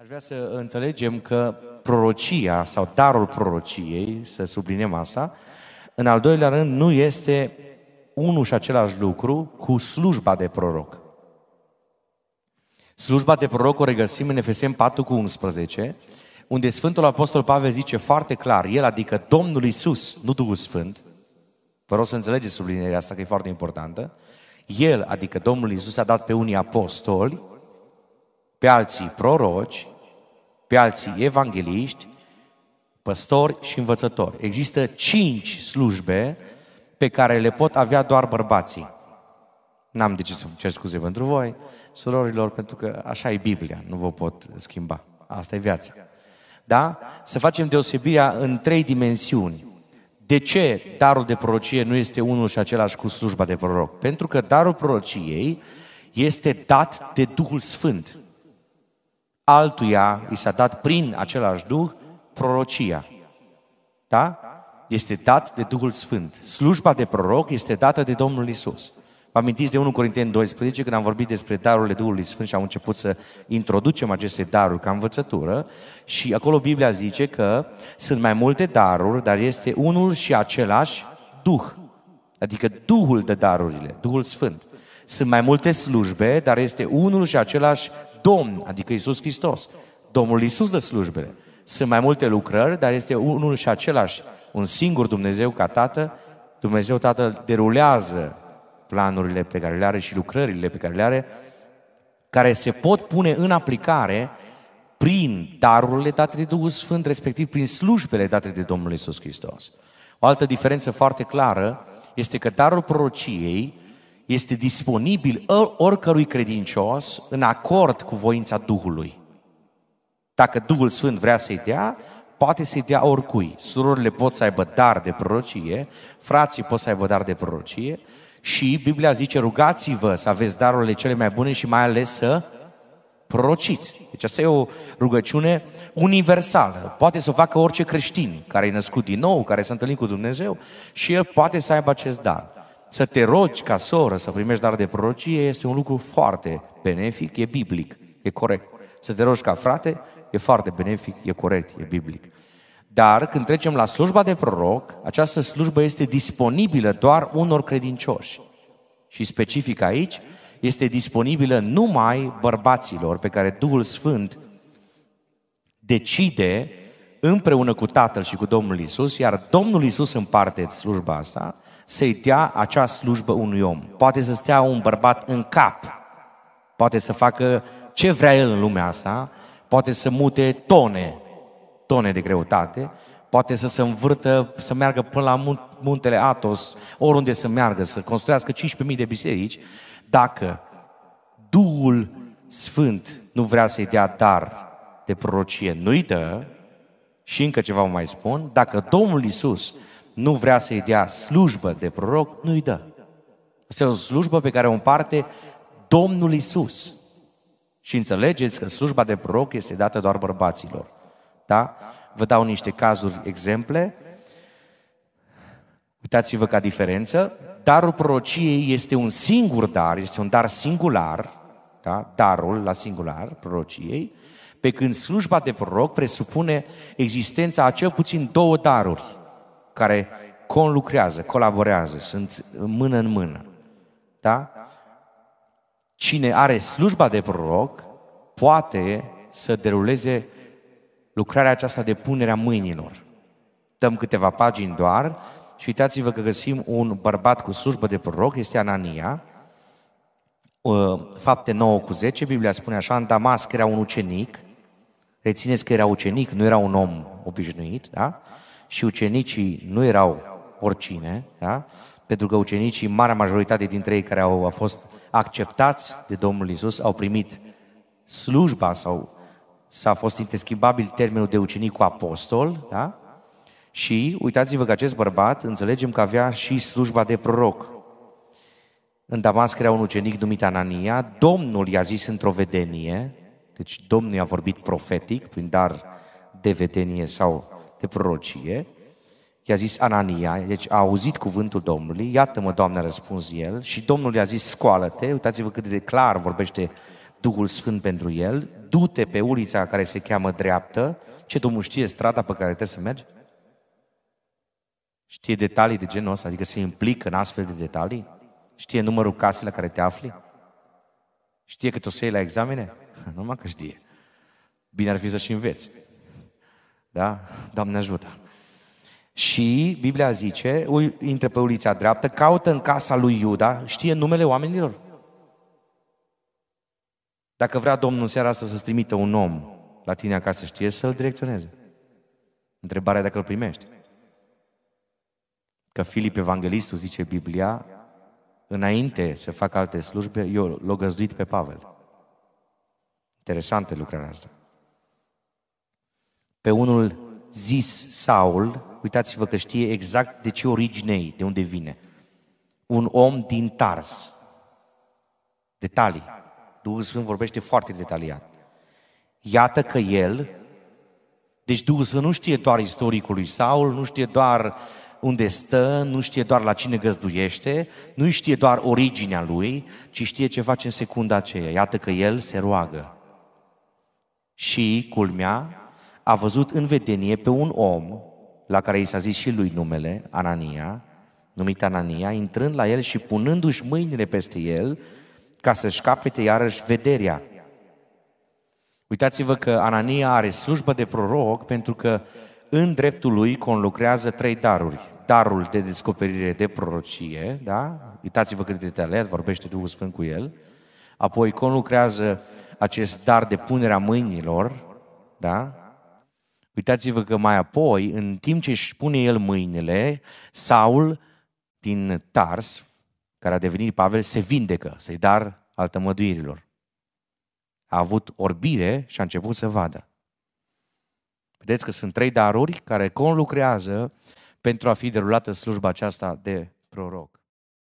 Aș vrea să înțelegem că prorocia sau darul prorociei, să subliniem asta, în al doilea rând nu este unul și același lucru cu slujba de proroc. Slujba de proroc o regăsim în Efesem 4 cu 11, unde Sfântul Apostol Pavel zice foarte clar, el adică Domnul Isus, nu Duhul Sfânt, vă rog să înțelegeți sublinierea asta că e foarte importantă, el, adică Domnul Isus a dat pe unii apostoli, pe alții proroci, pe alții evangeliști, păstori și învățători. Există cinci slujbe pe care le pot avea doar bărbații. N-am de ce să cer scuze pentru voi, surorilor, pentru că așa e Biblia, nu vă pot schimba. Asta e viața. Da? Să facem deosebirea în trei dimensiuni. De ce darul de prorocie nu este unul și același cu slujba de proroc? Pentru că darul prorociei este dat de Duhul Sfânt altuia i s-a dat prin același Duh prorocia. Da? Este dat de Duhul Sfânt. Slujba de proroc este dată de Domnul Isus. Vă amintiți de 1 Corinteni 12, când am vorbit despre darurile Duhului Sfânt și am început să introducem aceste daruri ca învățătură și acolo Biblia zice că sunt mai multe daruri, dar este unul și același Duh. Adică Duhul de darurile, Duhul Sfânt. Sunt mai multe slujbe, dar este unul și același Domn, adică Isus Hristos. Domnul Isus de slujbele. Sunt mai multe lucrări, dar este unul și același, un singur Dumnezeu ca Tată. Dumnezeu Tatăl derulează planurile pe care le are și lucrările pe care le are, care se pot pune în aplicare prin darurile date de Duhul Sfânt, respectiv prin slujbele date de Domnul Isus Hristos. O altă diferență foarte clară este că darul prorociei este disponibil oricărui credincios în acord cu voința Duhului. Dacă Duhul Sfânt vrea să-i dea, poate să-i dea oricui. Surorile pot să aibă dar de prorocie, frații pot să aibă dar de prorocie și Biblia zice rugați-vă să aveți darurile cele mai bune și mai ales să prorociți. Deci asta e o rugăciune universală. Poate să o facă orice creștin care e născut din nou, care s-a întâlnit cu Dumnezeu și el poate să aibă acest dar. Să te rogi ca soră să primești dar de prorocie este un lucru foarte benefic, e biblic, e corect. Să te rogi ca frate e foarte benefic, e corect, e biblic. Dar când trecem la slujba de proroc, această slujbă este disponibilă doar unor credincioși. Și specific aici, este disponibilă numai bărbaților pe care Duhul Sfânt decide împreună cu Tatăl și cu Domnul Isus, iar Domnul Isus împarte slujba asta să-i dea acea slujbă unui om. Poate să stea un bărbat în cap, poate să facă ce vrea el în lumea asta, poate să mute tone, tone de greutate, poate să se învârtă, să meargă până la muntele Atos, oriunde să meargă, să construiască 15.000 de biserici, dacă Duhul Sfânt nu vrea să-i dea dar de prorocie, nu-i dă, și încă ceva mai spun, dacă Domnul Isus nu vrea să-i dea slujbă de proroc, nu-i dă. Este o slujbă pe care o împarte Domnul Isus. Și înțelegeți că slujba de proroc este dată doar bărbaților. Da? Vă dau niște cazuri, exemple. Uitați-vă ca diferență. Darul prorociei este un singur dar, este un dar singular, da? darul la singular prorociei, pe când slujba de proroc presupune existența a cel puțin două daruri care conlucrează, colaborează, sunt mână în mână. Da? Cine are slujba de proroc poate să deruleze lucrarea aceasta de punerea mâinilor. Dăm câteva pagini doar și uitați-vă că găsim un bărbat cu slujbă de proroc, este Anania, ă, fapte 9 cu 10, Biblia spune așa, în Damasc era un ucenic, rețineți că era ucenic, nu era un om obișnuit, da? și ucenicii nu erau oricine, da? pentru că ucenicii, marea majoritate dintre ei care au fost acceptați de Domnul Isus, au primit slujba sau s-a fost interschimbabil termenul de ucenic cu apostol, da? Și uitați-vă că acest bărbat, înțelegem că avea și slujba de proroc. În Damasc era un ucenic numit Anania, Domnul i-a zis într-o vedenie, deci Domnul i-a vorbit profetic, prin dar de vedenie sau de prorocie, i-a zis Anania, deci a auzit cuvântul Domnului, iată-mă, Doamne, a răspuns el, și Domnul i-a zis, scoală-te, uitați-vă cât de clar vorbește Duhul Sfânt pentru el, du-te pe ulița care se cheamă dreaptă, ce Domnul știe strada pe care trebuie să mergi? Știe detalii de genul ăsta, adică se implică în astfel de detalii? Știe numărul casei la care te afli? Știe că o să iei la examene? Numai că știe. Bine ar fi să și înveți. Da? Doamne ajută! Și Biblia zice, intră pe ulița dreaptă, caută în casa lui Iuda, știe numele oamenilor. Dacă vrea Domnul în seara asta să-ți trimită un om la tine acasă, știe să-l direcționeze. Întrebarea dacă îl primești. Că Filip Evanghelistul zice Biblia, înainte să facă alte slujbe, eu l-o găzduit pe Pavel. Interesantă lucrarea asta. Pe unul zis Saul, uitați-vă că știe exact de ce origine e, de unde vine. Un om din Tars. Detalii. Duhul Sfânt vorbește foarte detaliat. Iată că el, deci Duhul Sfânt nu știe doar istoricul lui Saul, nu știe doar unde stă, nu știe doar la cine găzduiește, nu știe doar originea lui, ci știe ce face în secunda aceea. Iată că el se roagă. Și, culmea, a văzut în vedenie pe un om, la care i s-a zis și lui numele, Anania, numit Anania, intrând la el și punându-și mâinile peste el, ca să-și capete iarăși vederea. Uitați-vă că Anania are slujbă de proroc pentru că în dreptul lui conlucrează trei daruri. Darul de descoperire de prorocie, da? Uitați-vă cât de detaliat vorbește Duhul Sfânt cu el. Apoi conlucrează acest dar de punerea mâinilor, da? Uitați-vă că mai apoi, în timp ce își pune el mâinile, Saul din Tars, care a devenit Pavel, se vindecă, să-i dar altămăduirilor. A avut orbire și a început să vadă. Vedeți că sunt trei daruri care conlucrează pentru a fi derulată slujba aceasta de proroc.